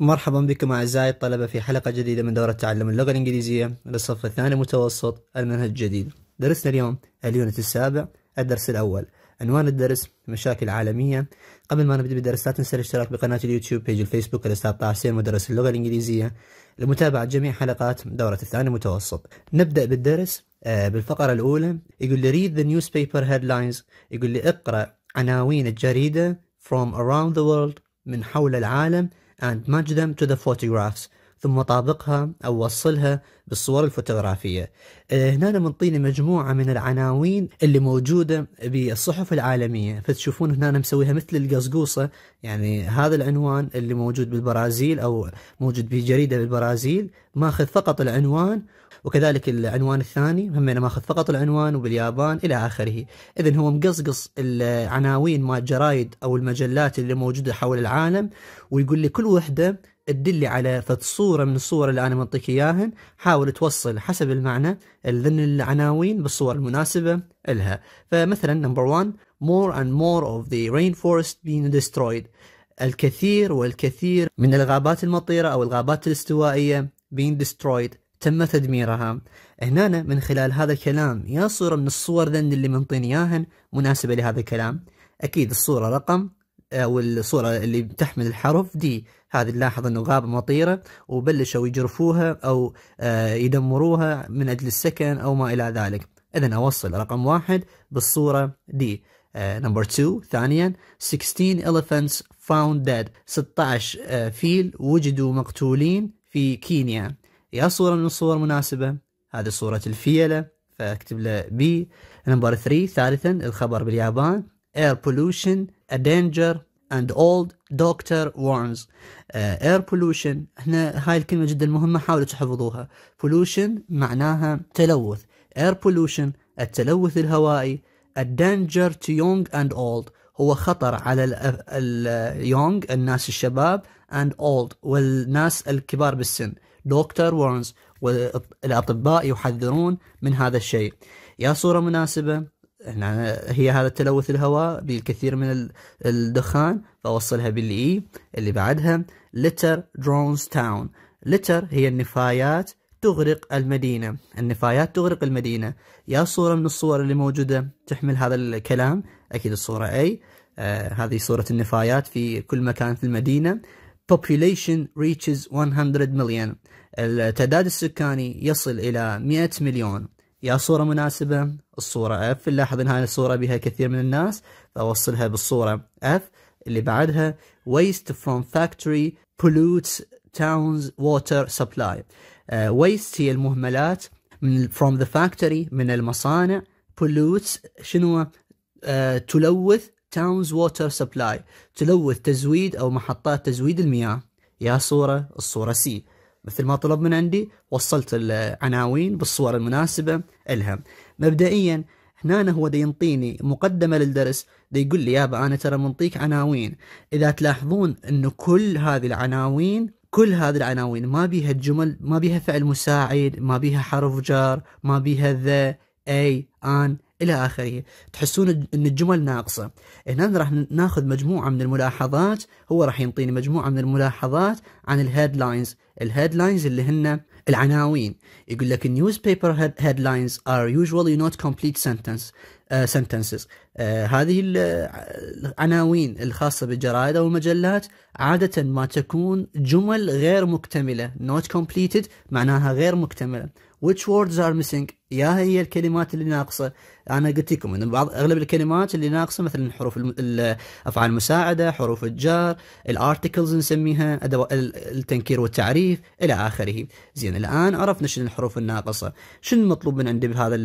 مرحبا بكم أعزائي الطلبة في حلقة جديدة من دورة تعلم اللغة الإنجليزية للصف الثاني متوسط المنهج الجديد درسنا اليوم اليونت السابع الدرس الأول عنوان الدرس مشاكل عالمية قبل ما نبدأ بالدرس لا تنسى الاشتراك بقناة اليوتيوب بيج الفيسبوك الأستاذ طه حسين مدرس اللغة الإنجليزية لمتابعة جميع حلقات دورة الثاني متوسط نبدأ بالدرس آه، بالفقرة الأولى يقول لي read the newspaper headlines يقول لي اقرأ عناوين الجريدة from around the world من حول العالم and match them to the photographs ثم طابقها أو وصلها بالصور الفوتوغرافية آه، هنا منطينا مجموعة من العناوين اللي موجودة بالصحف العالمية فتشوفون هنا مسويها مثل القزقوصه يعني هذا العنوان اللي موجود بالبرازيل أو موجود بجريدة بالبرازيل ماخذ فقط العنوان وكذلك العنوان الثاني هم أنا ماخذ فقط العنوان وباليابان إلى آخره إذا هو مقصقص العناوين مال الجرايد أو المجلات اللي موجودة حول العالم ويقول لي كل وحدة تدلي على صورة من الصور اللي أنا منطيك إياهن حاول توصل حسب المعنى ذن العناوين بالصور المناسبة لها فمثلا نمبر 1 more and more of the rainforest being destroyed الكثير والكثير من الغابات المطيرة أو الغابات الاستوائية being destroyed تم تدميرها هنا من خلال هذا الكلام يا صورة من الصور ذن اللي منطيني إياهن مناسبة لهذا الكلام أكيد الصورة رقم أو آه، الصورة اللي بتحمل الحرف دي هذه نلاحظ انه غابة مطيرة وبلشوا يجرفوها او آه، يدمروها من اجل السكن او ما الى ذلك اذا اوصل رقم واحد بالصورة دي نمبر 2 ثانيا 16 elephants found dead 16 آه، فيل وجدوا مقتولين في كينيا يا صورة من الصور مناسبة هذه صورة الفيلة فاكتب له بي نمبر 3 ثالثا الخبر باليابان air pollution a danger and old doctor warns uh, air pollution هنا هاي الكلمة جدا مهمة حاولوا تحفظوها pollution معناها تلوث air pollution التلوث الهوائي a danger to young and old هو خطر على اليونغ الناس الشباب and old والناس الكبار بالسن دكتور وورنز والأطباء يحذرون من هذا الشيء يا صورة مناسبة هي هذا تلوث الهواء بالكثير من الدخان فوصلها بالإي اللي بعدها لتر درونز تاون لتر هي النفايات تغرق المدينة النفايات تغرق المدينة يا صورة من الصور اللي موجودة تحمل هذا الكلام أكيد الصورة أي آه هذه صورة النفايات في كل مكان في المدينة population reaches 100 million التعداد السكاني يصل إلى 100 مليون يا صورة مناسبة الصورة F نلاحظ أن هذه الصورة بها كثير من الناس فأوصلها بالصورة F اللي بعدها waste from factory pollutes towns water supply uh, waste هي المهملات من from the factory من المصانع pollutes شنو uh, تلوث تاونز ووتر سبلاي تلوث تزويد أو محطات تزويد المياه يا صورة الصورة سي مثل ما طلب من عندي وصلت العناوين بالصور المناسبة لها مبدئيا هنا هو دي ينطيني مقدمة للدرس دي يقول لي يابا أنا ترى منطيك عناوين إذا تلاحظون أنه كل هذه العناوين كل هذه العناوين ما بيها جمل ما بيها فعل مساعد ما بيها حرف جار ما بيها ذا أي أن الى اخره تحسون ان الجمل ناقصه هنا راح ناخذ مجموعه من الملاحظات هو راح يعطيني مجموعه من الملاحظات عن الهيدلاينز الهيدلاينز اللي هن العناوين يقول لك النيوز بيبر هيدلاينز ار يوجوالي نوت كومبليت سنتنس سنتنسز هذه العناوين الخاصه بالجرائد او المجلات عاده ما تكون جمل غير مكتمله نوت كومبليتد معناها غير مكتمله which words are missing يا هي الكلمات اللي ناقصه انا قلت لكم ان بعض اغلب الكلمات اللي ناقصه مثلا حروف الافعال المساعده حروف الجار الارتكلز نسميها التنكير والتعريف الوظيف إلى آخره زين الآن عرفنا شنو الحروف الناقصة شنو المطلوب من عندي بهذا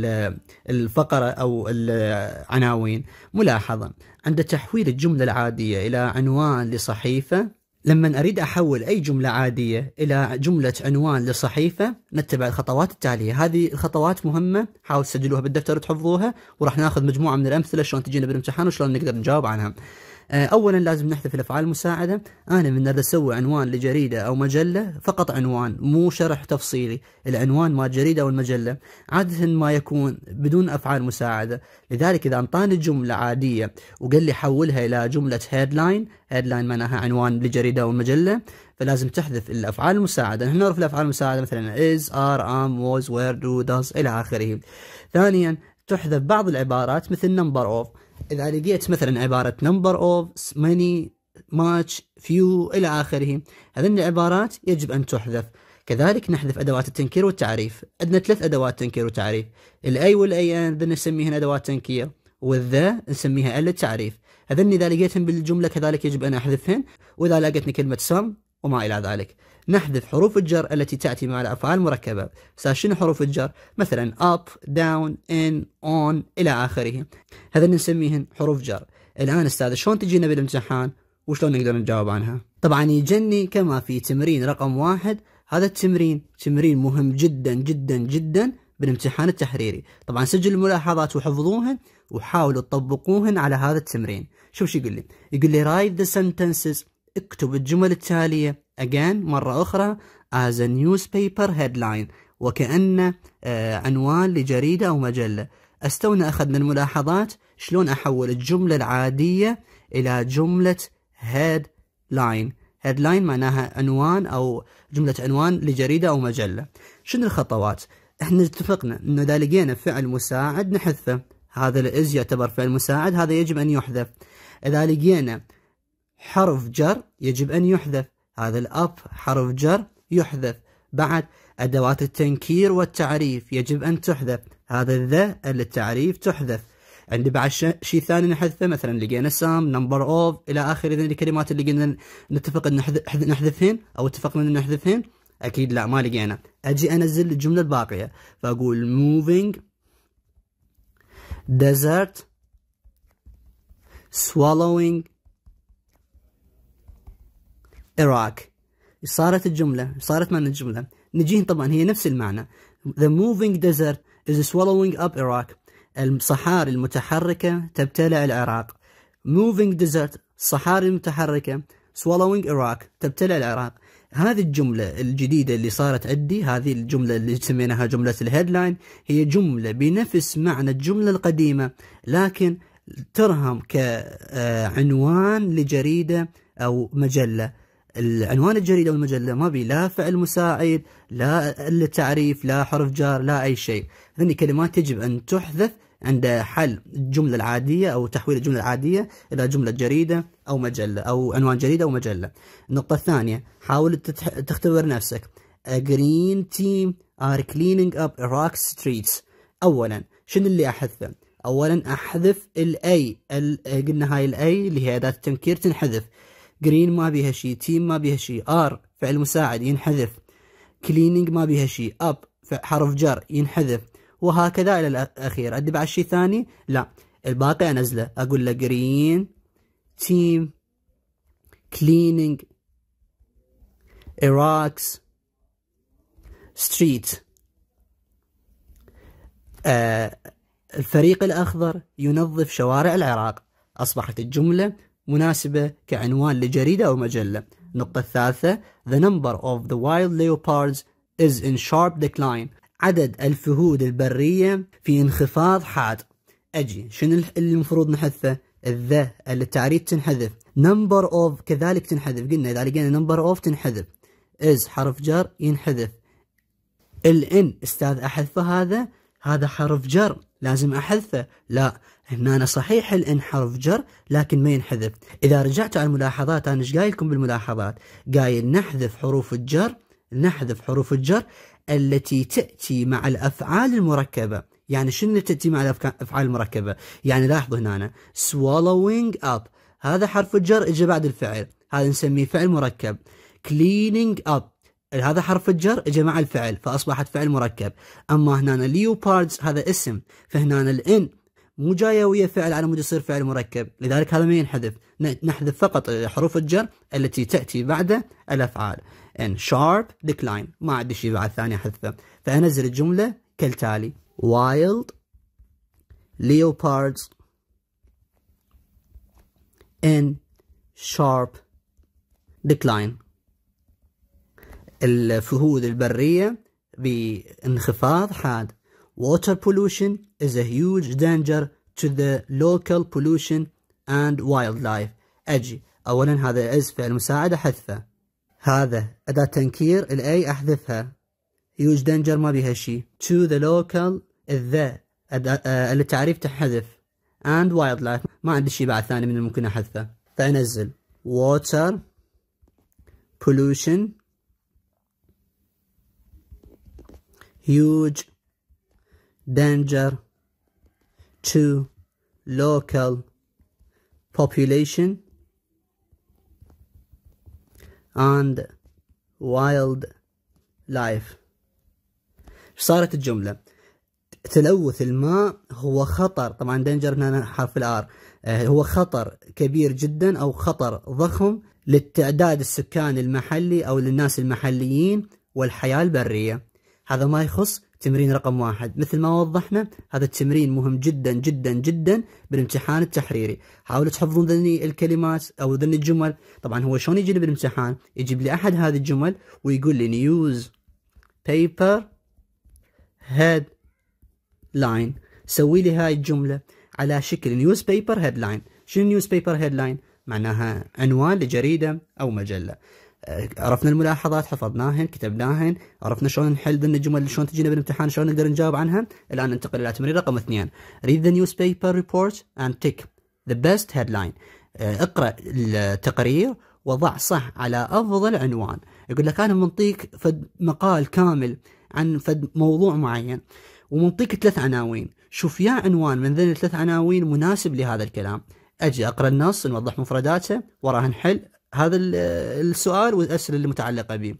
الفقرة أو العناوين ملاحظة عند تحويل الجملة العادية إلى عنوان لصحيفة لما أريد أحول أي جملة عادية إلى جملة عنوان لصحيفة نتبع الخطوات التالية هذه الخطوات مهمة حاول تسجلوها بالدفتر وتحفظوها وراح ناخذ مجموعة من الأمثلة شلون تجينا بالامتحان وشلون نقدر نجاوب عنها آه، اولا لازم نحذف الافعال المساعده انا من اذا اسوي عنوان لجريده او مجله فقط عنوان مو شرح تفصيلي العنوان مال جريده او المجله عاده ما يكون بدون افعال مساعده لذلك اذا انطاني جمله عاديه وقال لي حولها الى جمله هيدلاين هيدلاين معناها عنوان لجريده او مجله فلازم تحذف الافعال المساعده نحن نعرف الافعال المساعده مثلا از ار ام ووز وير دو داز الى اخره ثانيا تحذف بعض العبارات مثل نمبر اوف اذا لقيت مثلا عباره نمبر اوف ماني ماتش فيو الى اخره هذه العبارات يجب ان تحذف كذلك نحذف ادوات التنكير والتعريف عندنا ثلاث ادوات تنكير وتعريف الاي والاي ان نسميهن ادوات تنكير والذا نسميها ال التعريف هذني اذا لقيتهم بالجمله كذلك يجب ان احذفهن واذا لقيتني كلمه سم وما الى ذلك نحذف حروف الجر التي تأتي مع الأفعال المركبة شنو حروف الجر مثلا up, down, in, on إلى آخره هذا نسميهن حروف جر الآن أستاذ شلون تجينا بالامتحان وشلون نقدر نجاوب عنها طبعا يجني كما في تمرين رقم واحد هذا التمرين تمرين مهم جدا جدا جدا بالامتحان التحريري طبعا سجلوا الملاحظات وحفظوهن وحاولوا تطبقوهن على هذا التمرين شوف شو يقول لي يقول لي write the sentences اكتب الجمل التالية again مرة أخرى as a newspaper headline وكأن آه، عنوان لجريدة أو مجلة استونا أخذنا الملاحظات شلون أحول الجملة العادية إلى جملة headline headline معناها عنوان أو جملة عنوان لجريدة أو مجلة شنو الخطوات؟ احنا اتفقنا انه اذا لقينا فعل مساعد نحذفه هذا الاز يعتبر فعل مساعد هذا يجب ان يحذف اذا لقينا حرف جر يجب ان يحذف هذا الأب حرف جر يحذف بعد أدوات التنكير والتعريف يجب أن تحذف هذا الذا للتعريف تحذف عندي بعد شيء ثاني نحذفه مثلا لقينا سام نمبر اوف الى اخره اذا الكلمات اللي قلنا نتفق ان نحذفهن او اتفقنا ان نحذفهن اكيد لا ما لقينا اجي انزل الجمله الباقيه فاقول moving desert swallowing إراك صارت الجملة صارت معنى الجملة نجيهن طبعا هي نفس المعنى The moving desert is swallowing up Iraq الصحاري المتحركة تبتلع العراق moving desert الصحاري المتحركة swallowing Iraq تبتلع العراق هذه الجملة الجديدة اللي صارت عندي هذه الجملة اللي سميناها جملة الهيدلاين هي جملة بنفس معنى الجملة القديمة لكن ترهم كعنوان لجريدة أو مجلة العنوان الجريدة والمجلة ما بي لا فعل مساعد لا التعريف لا حرف جار لا أي شيء هذه كلمات يجب أن تحذف عند حل الجملة العادية أو تحويل الجملة العادية إلى جملة جريدة أو مجلة أو عنوان جريدة أو مجلة النقطة الثانية حاول تختبر نفسك A green team are cleaning up Iraq's streets أولا شنو اللي أحذفه أولا أحذف الأي قلنا هاي الأي اللي هي أداة التنكير تنحذف جرين ما بيها شيء تيم ما بيها شيء ار فعل مساعد ينحذف كليننج ما بيها شيء اب حرف جر ينحذف وهكذا الى الاخير ادب على شيء ثاني لا الباقي انزله اقول له جرين تيم كليننج اراكس ستريت الفريق الاخضر ينظف شوارع العراق اصبحت الجمله مناسبة كعنوان لجريدة أو مجلة النقطة الثالثة The number of the wild leopards is in sharp decline عدد الفهود البرية في انخفاض حاد أجي شنو اللي المفروض نحذفه الذا التعريب تنحذف number of كذلك تنحذف قلنا إذا لقينا number of تنحذف is حرف جر ينحذف الان استاذ احذفه هذا هذا حرف جر لازم أحذفه لا هنا أنا صحيح الانحرف جر لكن ما ينحذف إذا رجعت على الملاحظات أنا إيش قايلكم بالملاحظات قايل نحذف حروف الجر نحذف حروف الجر التي تأتي مع الأفعال المركبة يعني شنو تأتي مع الأفعال المركبة يعني لاحظوا هنا أنا. swallowing up هذا حرف الجر إجا بعد الفعل هذا نسميه فعل مركب cleaning up هذا حرف الجر مع الفعل فاصبحت فعل مركب اما هنا ليوباردز هذا اسم فهنا الان مو جايه ويا فعل على مود يصير فعل مركب لذلك هذا ما ينحذف نحذف فقط حروف الجر التي تاتي بعد الافعال ان شارب ديكلاين ما عندي شيء بعد ثاني احذفه فانزل الجمله كالتالي wild leopards in sharp decline الفهود البرية بانخفاض حاد water pollution is a huge danger to the local pollution and wildlife أجي أولا هذا فعل المساعدة حذفة هذا أداة تنكير الأي أحذفها huge danger ما بها شيء to the local الذا آه، التعريف تحذف and wildlife ما عندي شيء بعد ثاني من الممكن أحذفه فأنزل water pollution huge danger to local population and wild life صارت الجملة تلوث الماء هو خطر طبعا دنجر هنا حرف الار آه، هو خطر كبير جدا او خطر ضخم للتعداد السكاني المحلي او للناس المحليين والحياة البرية هذا ما يخص تمرين رقم واحد مثل ما وضحنا هذا التمرين مهم جدا جدا جدا بالامتحان التحريري حاولوا تحفظون ذني الكلمات او ذني الجمل طبعا هو شلون يجي بالامتحان يجيب لي احد هذه الجمل ويقول لي نيوز بيبر هيد لاين سوي لي هاي الجمله على شكل نيوز بيبر هيد لاين شنو نيوز بيبر هيد لاين معناها عنوان لجريده او مجله عرفنا الملاحظات حفظناهن كتبناهن عرفنا شلون نحل ذن الجمل شلون تجينا بالامتحان شلون نقدر نجاوب عنها الان ننتقل الى تمرين رقم اثنين read the newspaper report and tick the best headline آه، اقرا التقرير وضع صح على افضل عنوان يقول لك انا منطيك فد مقال كامل عن فد موضوع معين ومنطيك ثلاث عناوين شوف يا عنوان من ذن الثلاث عناوين مناسب لهذا الكلام اجي اقرا النص نوضح مفرداته وراها نحل هذا السؤال والأسئلة المتعلقة به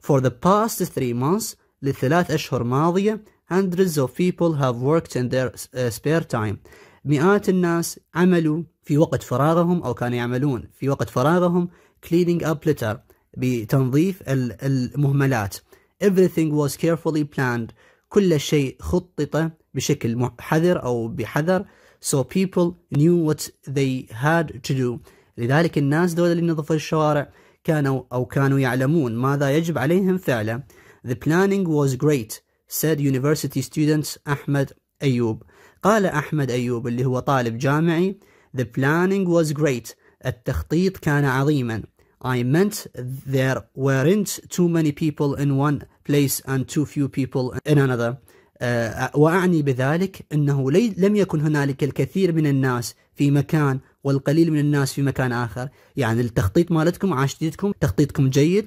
For the past three months للثلاث أشهر ماضية hundreds of people have worked in their spare time مئات الناس عملوا في وقت فراغهم أو كانوا يعملون في وقت فراغهم cleaning up litter بتنظيف المهملات everything was carefully planned كل شيء خطط بشكل حذر أو بحذر so people knew what they had to do لذلك الناس دول اللي نظفوا الشوارع كانوا أو كانوا يعلمون ماذا يجب عليهم فعله The planning was great said university students أحمد أيوب قال أحمد أيوب اللي هو طالب جامعي The planning was great التخطيط كان عظيما I meant there weren't too many people in one place and too few people in another uh, وأعني بذلك أنه لم يكن هنالك الكثير من الناس في مكان والقليل من الناس في مكان آخر يعني التخطيط مالتكم عاشتيتكم تخطيطكم جيد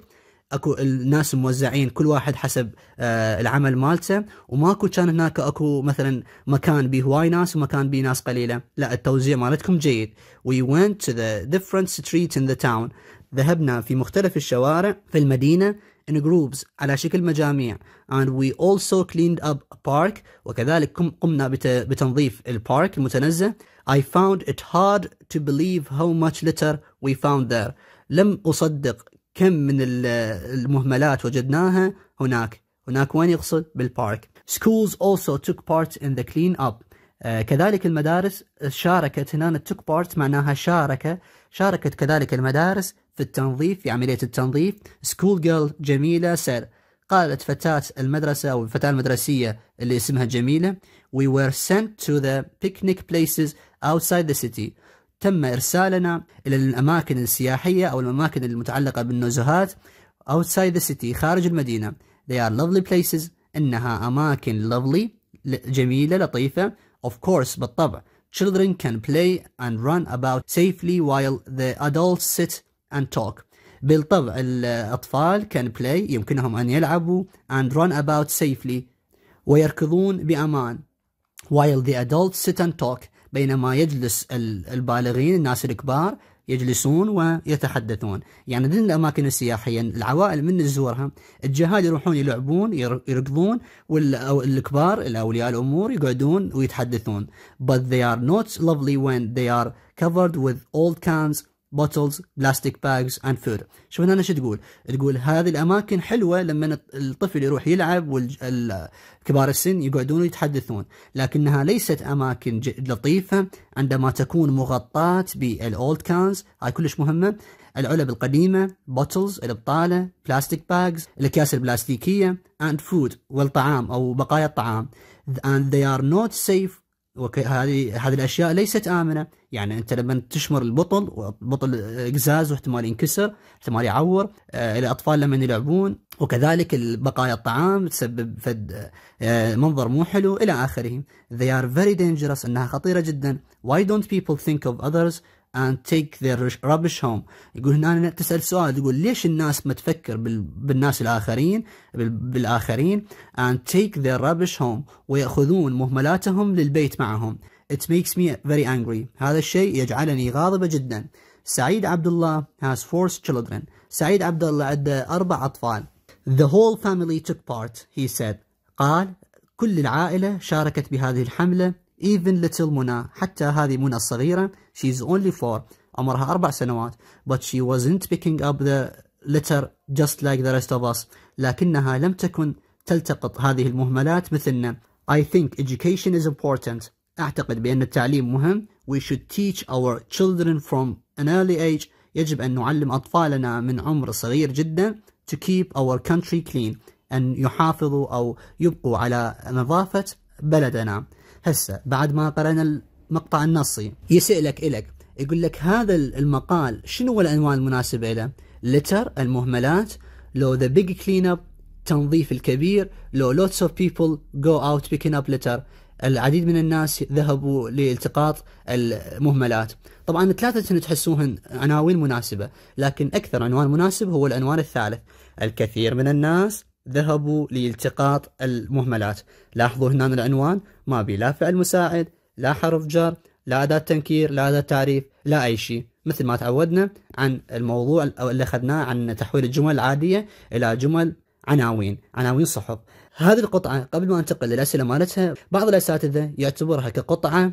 اكو الناس موزعين كل واحد حسب آه العمل مالته وماكو كان هناك اكو مثلا مكان به هواي ناس ومكان به ناس قليله لا التوزيع مالتكم جيد we went to the different streets in the town ذهبنا في مختلف الشوارع في المدينه in groups على شكل مجاميع and we also cleaned up a park وكذلك قمنا بتنظيف البارك المتنزه I found it hard to believe how much litter we found there لم أصدق كم من المهملات وجدناها هناك هناك وين يقصد بالبارك schools also took part in the clean up آه كذلك المدارس شاركت هنا took part معناها شاركة شاركت كذلك المدارس في التنظيف في عملية التنظيف سكول جيرل جميلة سير قالت فتاة المدرسة أو الفتاة المدرسية اللي اسمها جميلة We were sent to the picnic places outside the city تم إرسالنا إلى الأماكن السياحية أو الأماكن المتعلقة بالنزهات outside the city خارج المدينة They are lovely places إنها أماكن lovely جميلة لطيفة of course بالطبع Children can play and run about safely while the adults sit and talk بالطبع الأطفال can play يمكنهم أن يلعبوا and run about safely ويركضون بأمان while the adults sit and talk بينما يجلس البالغين الناس الكبار يجلسون ويتحدثون يعني ضمن الأماكن السياحية العوائل من نزورها الجهال يروحون يلعبون يركضون والكبار الأولياء الأمور يقعدون ويتحدثون but they are not lovely when they are covered with old cans بوتلز بلاستيك باجز اند فود شوف هنا شو تقول تقول هذه الاماكن حلوه لما الطفل يروح يلعب والكبار السن يقعدون يتحدثون لكنها ليست اماكن لطيفه عندما تكون مغطاه بالاولد كانز هاي كلش مهمه العلب القديمه بوتلز البطاله بلاستيك باجز الاكياس البلاستيكيه اند فود والطعام او بقايا الطعام and they are not safe وهذه هذه الاشياء ليست امنه يعني انت لما تشمر البطل والبطل قزاز واحتمال ينكسر احتمال يعور آه الاطفال لما يلعبون وكذلك بقايا الطعام تسبب فد آه منظر مو حلو الى اخره they are very dangerous انها خطيره جدا why don't people think of others and take their rubbish home يقول هنا تسأل سؤال تقول ليش الناس ما تفكر بال... بالناس الآخرين بال... بالآخرين and take their rubbish home ويأخذون مهملاتهم للبيت معهم it makes me very angry هذا الشيء يجعلني غاضبة جدا سعيد عبد الله has four children سعيد عبد الله عنده أربع أطفال the whole family took part he said قال كل العائلة شاركت بهذه الحملة even little Muna حتى هذه منى الصغيرة she's only four عمرها أربع سنوات but she wasn't picking up the litter just like the rest of us لكنها لم تكن تلتقط هذه المهملات مثلنا I think education is important أعتقد بأن التعليم مهم we should teach our children from an early age يجب أن نعلم أطفالنا من عمر صغير جدا to keep our country clean أن يحافظوا أو يبقوا على نظافة بلدنا هسه بعد ما قرأنا المقطع النصي يسألك إلك يقول لك هذا المقال شنو هو العنوان المناسب له لتر المهملات لو ذا بيج كلين اب تنظيف الكبير لو لوتس اوف بيبل جو اوت بيكين اب لتر العديد من الناس ذهبوا لالتقاط المهملات طبعا الثلاثة تحسوهن عناوين مناسبة لكن أكثر عنوان مناسب هو العنوان الثالث الكثير من الناس ذهبوا لالتقاط المهملات لاحظوا هنا العنوان ما بي لا فعل مساعد لا حرف جر لا أداة تنكير لا أداة تعريف لا أي شيء مثل ما تعودنا عن الموضوع اللي أخذناه عن تحويل الجمل العادية إلى جمل عناوين عناوين صحف هذه القطعة قبل ما أنتقل للأسئلة مالتها بعض الأساتذة يعتبرها كقطعة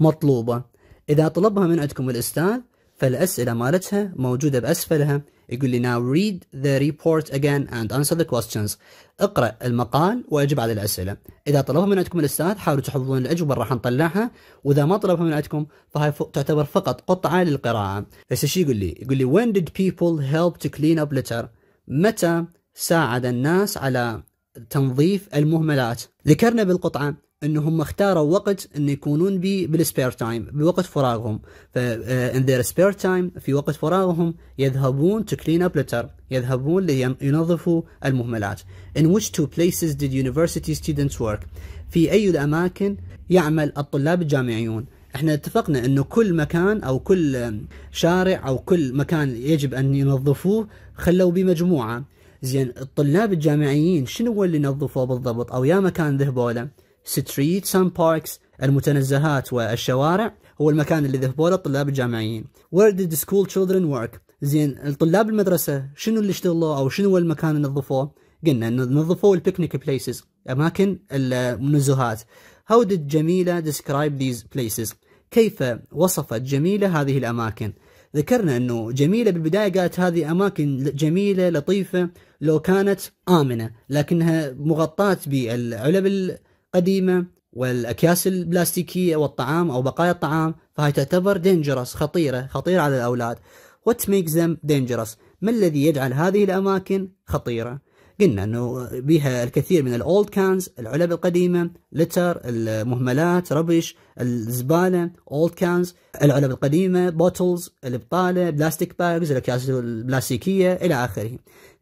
مطلوبة إذا طلبها من عندكم الأستاذ فالأسئلة مالتها موجودة بأسفلها يقول لي now read the report again and answer the questions اقرأ المقال واجب على الأسئلة إذا طلبها من عندكم الأستاذ حاولوا تحفظون الأجوبة راح نطلعها وإذا ما طلبها من عندكم فهي تعتبر فقط قطعة للقراءة بس شو يقول لي يقول لي when did people help to clean up litter متى ساعد الناس على تنظيف المهملات ذكرنا بالقطعة انهم اختاروا وقت ان يكونون بي بالسبير تايم بوقت فراغهم ف ان ذير سبير تايم في وقت فراغهم يذهبون تو كلين اب لتر يذهبون لينظفوا المهملات ان which تو بليسز ديد يونيفرسيتي ستودنتس ورك في اي الاماكن يعمل الطلاب الجامعيون احنا اتفقنا انه كل مكان او كل شارع او كل مكان يجب ان ينظفوه خلوا بمجموعه زين الطلاب الجامعيين شنو هو اللي نظفوه بالضبط او يا مكان ذهبوا له ستريتس اند باركس المتنزهات والشوارع هو المكان اللي ذهبوا له الطلاب الجامعيين. وير ديد سكول تشيلدرن ورك زين الطلاب المدرسة شنو اللي اشتغلوا أو شنو هو المكان اللي نظفوه؟ قلنا نظفوه البيكنيك بليسز أماكن النزهات. هاو ديد جميلة ديسكرايب ذيز بليسز كيف وصفت جميلة هذه الأماكن؟ ذكرنا أنه جميلة بالبداية قالت هذه أماكن جميلة لطيفة لو كانت آمنة لكنها مغطاة بالعلب قديمه والاكياس البلاستيكيه والطعام او بقايا الطعام فهي تعتبر دينجرس خطيره خطيره على الاولاد وات makes them dangerous ما الذي يجعل هذه الاماكن خطيره قلنا انه بها الكثير من الاولد كانز العلب القديمه لتر المهملات ربش الزباله اولد كانز العلب القديمه بوتلز البطاله بلاستيك باجز الاكياس البلاستيكيه الى اخره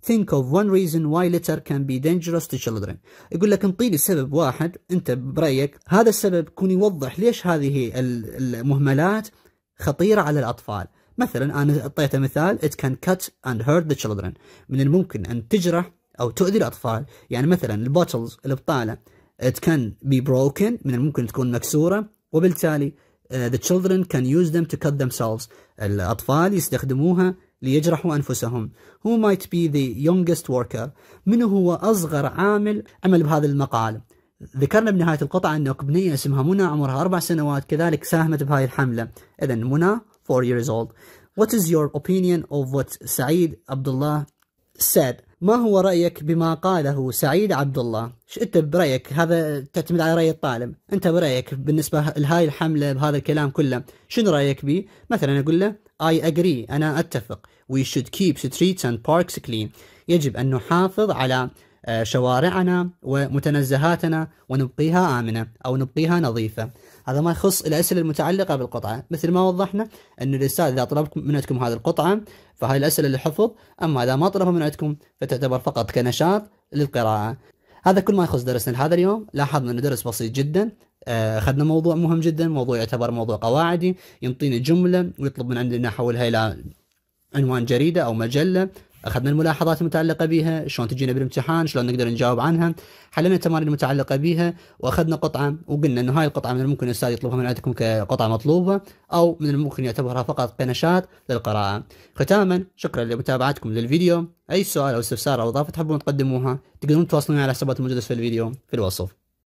think of one reason why litter can be dangerous to children يقول لك انطيني سبب واحد انت برايك هذا السبب كون يوضح ليش هذه المهملات خطيره على الاطفال مثلا انا اعطيته مثال it can cut and hurt the children من الممكن ان تجرح او تؤذي الاطفال يعني مثلا البوتلز البطاله it can be broken من الممكن تكون مكسوره وبالتالي uh, the children can use them to cut themselves الأطفال يستخدموها ليجرحوا أنفسهم Who might be the youngest worker من هو أصغر عامل عمل بهذا المقال ذكرنا بنهاية القطعة أن قبنية اسمها منى عمرها أربع سنوات كذلك ساهمت بهاي الحملة إذا منى 4 years old What is your opinion of what سعيد عبد الله said ما هو رأيك بما قاله سعيد عبد الله؟ أنت برأيك هذا تعتمد على رأي الطالب، أنت برأيك بالنسبة لهاي الحملة بهذا الكلام كله، شنو رأيك به؟ مثلا أقول له I agree أنا أتفق We should keep streets and parks clean يجب أن نحافظ على آه، شوارعنا ومتنزهاتنا ونبقيها آمنة أو نبقيها نظيفة هذا ما يخص الأسئلة المتعلقة بالقطعة مثل ما وضحنا أن الأستاذ إذا طلب من عندكم هذه القطعة فهي الأسئلة للحفظ أما إذا ما طلبها من عندكم فتعتبر فقط كنشاط للقراءة هذا كل ما يخص درسنا لهذا اليوم لاحظنا انه درس بسيط جدا آه، اخذنا موضوع مهم جدا موضوع يعتبر موضوع قواعدي ينطيني جمله ويطلب من عندنا نحولها الى عنوان جريده او مجله اخذنا الملاحظات المتعلقه بها شلون تجينا بالامتحان شلون نقدر نجاوب عنها حللنا التمارين المتعلقه بها واخذنا قطعه وقلنا انه هاي القطعه من الممكن الاستاذ يطلبها من عندكم كقطعه مطلوبه او من الممكن يعتبرها فقط قنشات للقراءه ختاما شكرا لمتابعتكم للفيديو اي سؤال او استفسار او اضافه تحبون تقدموها تقدرون تتواصلون على حسابات الموجوده في الفيديو في الوصف